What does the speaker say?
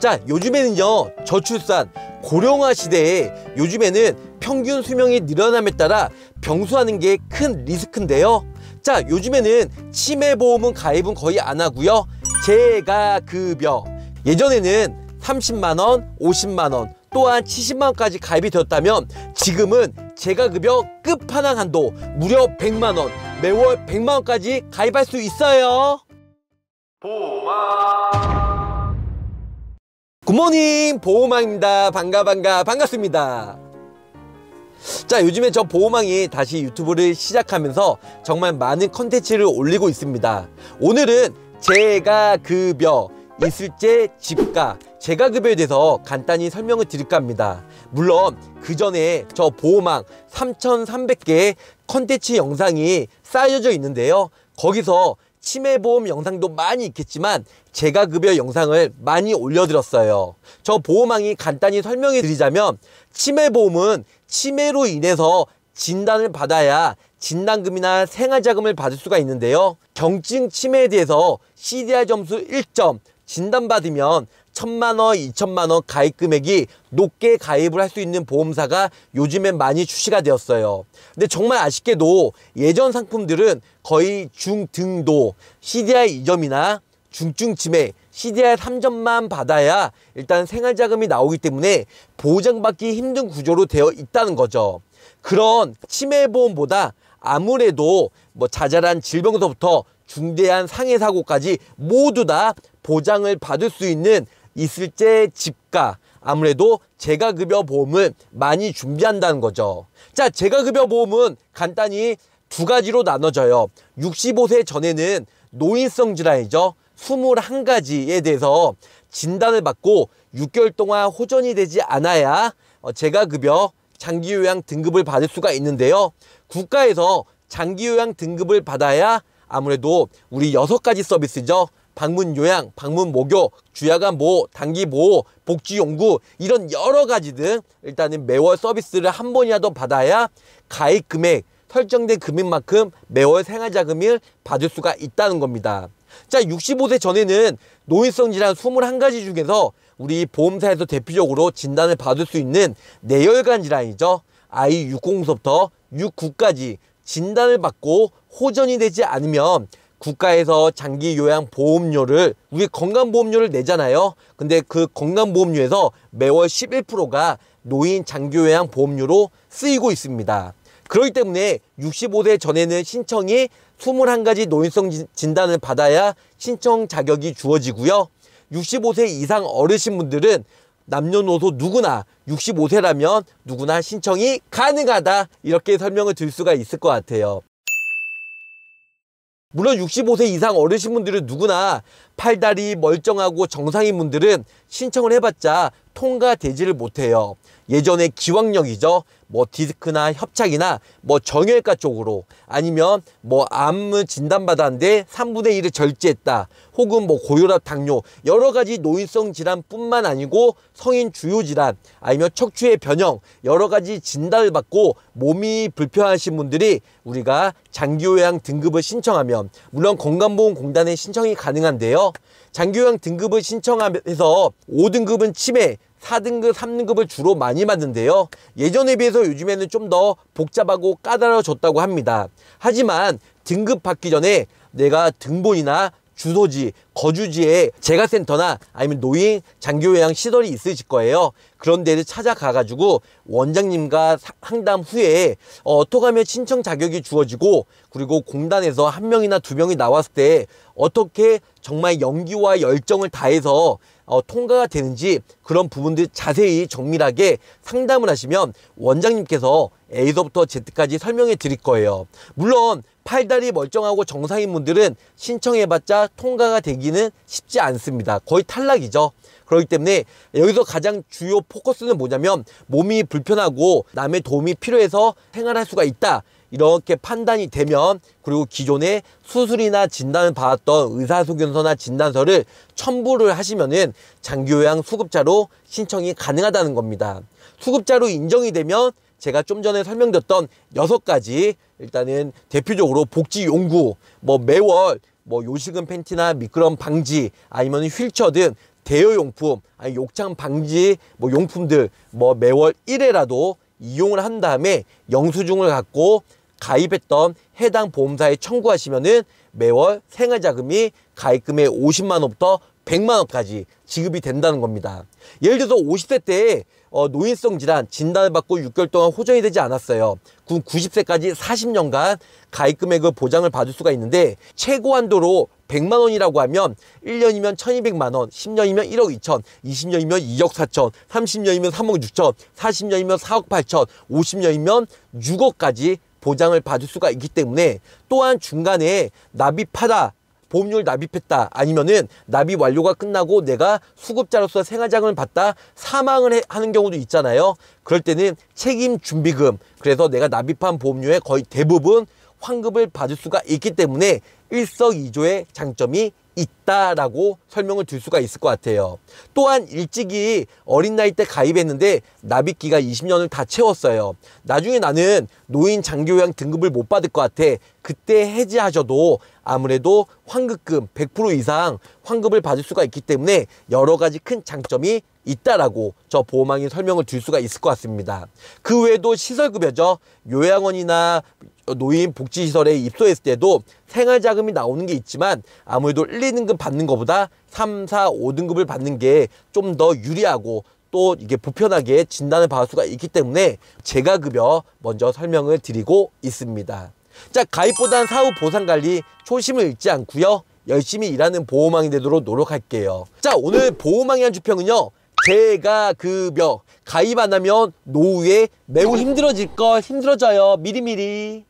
자 요즘에는요 저출산 고령화 시대에 요즘에는 평균 수명이 늘어남에 따라 병수하는 게 큰 리스크인데요 자 요즘에는 치매보험은 가입은 거의 안 하고요 재가급여 예전에는 30만원, 50만원 또한 70만원까지 가입이 되었다면 지금은 재가급여 끝판왕 한도 무려 100만원 매월 100만원까지 가입할 수 있어요 보마 굿모닝 보호망입니다 반가 반가 반갑습니다 자 요즘에 저 보호망이 다시 유튜브를 시작하면서 정말 많은 컨텐츠를 올리고 있습니다 오늘은 제가 급여 있을제 집가 제가 급여에 대해서 간단히 설명을 드릴까 합니다 물론 그 전에 저 보호망 3,300개의 컨텐츠 영상이 쌓여져 있는데요 거기서 치매보험 영상도 많이 있겠지만 제가 급여 영상을 많이 올려드렸어요. 저 보험왕이 간단히 설명해 드리자면 치매보험은 치매로 인해서 진단을 받아야 진단금이나 생활자금을 받을 수가 있는데요. 경증 치매에 대해서 CDR 점수 1점 진단받으면 천만 원, 이천만 원 가입 금액이 높게 가입을 할 수 있는 보험사가 요즘엔 많이 출시가 되었어요. 근데 정말 아쉽게도 예전 상품들은 거의 중등도 CDI 2점이나 중증치매 CDI 3점만 받아야 일단 생활자금이 나오기 때문에 보장받기 힘든 구조로 되어 있다는 거죠. 그런 치매보험보다 아무래도 뭐 자잘한 질병서부터 중대한 상해사고까지 모두 다 보장을 받을 수 있는 있을때 집가 아무래도 재가급여 보험을 많이 준비한다는 거죠. 자, 재가급여 보험은 간단히 두 가지로 나눠져요. 65세 전에는 노인성 질환이죠. 21가지에 대해서 진단을 받고 6개월 동안 호전이 되지 않아야 재가급여 어, 장기요양 등급을 받을 수가 있는데요. 국가에서 장기요양 등급을 받아야 아무래도 우리 여섯 가지 서비스죠. 방문 요양, 방문 목요, 주야간 보호, 단기 보호, 복지 연구 이런 여러 가지 등 일단은 매월 서비스를 한 번이라도 받아야 가입 금액, 설정된 금액만큼 매월 생활자금을 받을 수가 있다는 겁니다. 자, 65세 전에는 노인성 질환 21가지 중에서 우리 보험사에서 대표적으로 진단을 받을 수 있는 내혈관 질환이죠. 아이 60서부터 69까지 진단을 받고 호전이 되지 않으면 국가에서 장기 요양 보험료를 우리 건강보험료를 내잖아요. 근데 그 건강보험료에서 매월 11%가 노인 장기 요양 보험료로 쓰이고 있습니다. 그렇기 때문에 65세 전에는 신청이 21가지 노인성 진단을 받아야 신청 자격이 주어지고요. 65세 이상 어르신분들은 남녀노소 누구나 65세라면 누구나 신청이 가능하다 이렇게 설명을 드릴 수가 있을 것 같아요. 물론 65세 이상 어르신 분들은 누구나 팔다리 멀쩡하고 정상인 분들은 신청을 해봤자 통과되지를 못해요. 예전에 기왕력이죠뭐 디스크나 협착이나 뭐 정형외과 쪽으로 아니면 뭐암 진단받았는데 3분의 1을 절제했다. 혹은 뭐 고혈압, 당뇨 여러 가지 노인성 질환뿐만 아니고 성인 주요 질환 아니면 척추의 변형 여러 가지 진단을 받고 몸이 불편하신 분들이 우리가 장기요양 등급을 신청하면 물론 건강보험공단에 신청이 가능한데요. 장기요양 등급을 신청해서 5등급은 치매, 4등급, 3등급을 주로 많이 받는데요 예전에 비해서 요즘에는 좀 더 복잡하고 까다로워졌다고 합니다. 하지만 등급 받기 전에 내가 등본이나 주소지, 거주지에 재가센터나 아니면 노인, 장교요양 시설이 있으실 거예요. 그런 데를 찾아가가지고 원장님과 상담 후에 어, 토가면 신청 자격이 주어지고 그리고 공단에서 한 명이나 두 명이 나왔을 때 어떻게 정말 연기와 열정을 다해서 어, 통과가 되는지 그런 부분들 자세히 정밀하게 상담을 하시면 원장님께서 A서부터 Z까지 설명해 드릴 거예요. 물론 팔다리 멀쩡하고 정상인 분들은 신청해봤자 통과가 되기는 쉽지 않습니다. 거의 탈락이죠. 그렇기 때문에 여기서 가장 주요 포커스는 뭐냐면 몸이 불편하고 남의 도움이 필요해서 생활할 수가 있다. 이렇게 판단이 되면 그리고 기존에 수술이나 진단을 받았던 의사소견서나 진단서를 첨부를 하시면은 장기요양 수급자로 신청이 가능하다는 겁니다. 수급자로 인정이 되면 제가 좀 전에 설명드렸던 여섯 가지 일단은 대표적으로 복지 용구 뭐 매월 뭐 요식은 팬티나 미끄럼 방지 아니면 휠체어등 대여 용품 아니 욕창 방지 뭐 용품들 뭐 매월 일회라도 이용을 한 다음에 영수증을 갖고 가입했던 해당 보험사에 청구하시면은 매월 생활자금이 가입금의 50만 원부터 100만 원까지 지급이 된다는 겁니다. 예를 들어서 50세 때 어, 노인성 질환 진단을 받고 6개월 동안 호전이 되지 않았어요. 그럼 90세까지 40년간 가입금액을 그 보장을 받을 수가 있는데 최고 한도로 100만 원이라고 하면 1년이면 1200만 원, 10년이면 1억 2천, 20년이면 2억 4천, 30년이면 3억 6천, 40년이면 4억 8천, 50년이면 6억까지 보장을 받을 수가 있기 때문에 또한 중간에 납입하다 보험료를 납입했다 아니면은 납입 완료가 끝나고 내가 수급자로서 생활자금을 받다 사망을 해, 하는 경우도 있잖아요 그럴 때는 책임 준비금 그래서 내가 납입한 보험료의 거의 대부분 환급을 받을 수가 있기 때문에 일석이조의 장점이 있다라고 설명을 들 수가 있을 것 같아요. 또한 일찍이 어린 나이 때 가입했는데 납입기가 20년을 다 채웠어요. 나중에 나는 노인 장교양 등급을 못 받을 것 같아. 그때 해지하셔도 아무래도 환급금 100% 이상 환급을 받을 수가 있기 때문에 여러 가지 큰 장점이 있다라고 저 보험왕이 설명을 들 수가 있을 것 같습니다. 그 외에도 시설급여죠. 요양원이나 노인 복지시설에 입소했을 때도 생활자금이 나오는 게 있지만 아무래도 1, 2등급 받는 것보다 3, 4, 5등급을 받는 게 좀 더 유리하고 또 이게 보편하게 진단을 받을 수가 있기 때문에 제가 급여 먼저 설명을 드리고 있습니다. 자 가입보단 사후 보상관리 초심을 잃지 않고요. 열심히 일하는 보호망이 되도록 노력할게요. 자 오늘 보호망이 한 주평은요. 제가 급여 가입 안 하면 노후에 매우 힘들어질 걸 힘들어져요 미리미리